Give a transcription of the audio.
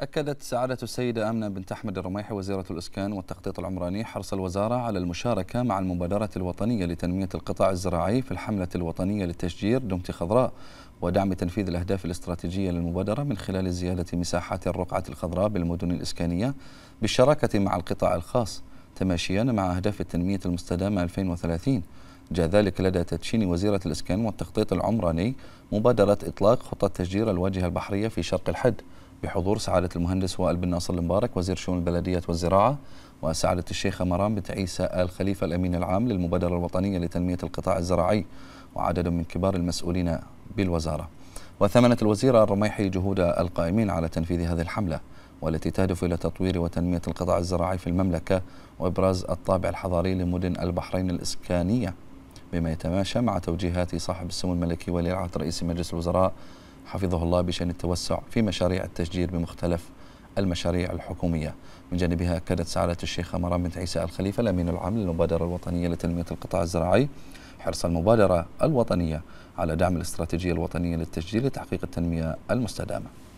أكدت سعادة السيدة أمنة بنت أحمد الرميحي وزيرة الإسكان والتخطيط العمراني حرص الوزارة على المشاركة مع المبادرة الوطنية لتنمية القطاع الزراعي في الحملة الوطنية للتشجير دمت خضراء ودعم تنفيذ الأهداف الاستراتيجية للمبادرة من خلال زيادة مساحات الرقعة الخضراء بالمدن الإسكانية بالشراكة مع القطاع الخاص تماشيا مع أهداف التنمية المستدامة 2030 جاء ذلك لدى تدشين وزيرة الإسكان والتخطيط العمراني مبادرة إطلاق خطة تشجير الواجهة البحرية في شرق الحد بحضور سعادة المهندس وائل بن ناصر المبارك وزير شؤون البلدية والزراعة وسعادة الشيخة مرام بنت عيسى آل خليفة الأمين العام للمبادرة الوطنية لتنمية القطاع الزراعي وعدد من كبار المسؤولين بالوزارة وثمنت الوزيرة الرميحي جهود القائمين على تنفيذ هذه الحملة والتي تهدف إلى تطوير وتنمية القطاع الزراعي في المملكة وإبراز الطابع الحضاري لمدن البحرين الإسكانية بما يتماشى مع توجيهات صاحب السمو الملكي ولي العهد رئيس مجلس الوزراء حفظه الله بشأن التوسع في مشاريع التشجير بمختلف المشاريع الحكومية من جانبها أكدت سعادة الشيخ مرام بنت عيسى الخليفة الأمين العام للمبادرة الوطنية لتنمية القطاع الزراعي حرص المبادرة الوطنية على دعم الاستراتيجية الوطنية للتشجير لتحقيق التنمية المستدامة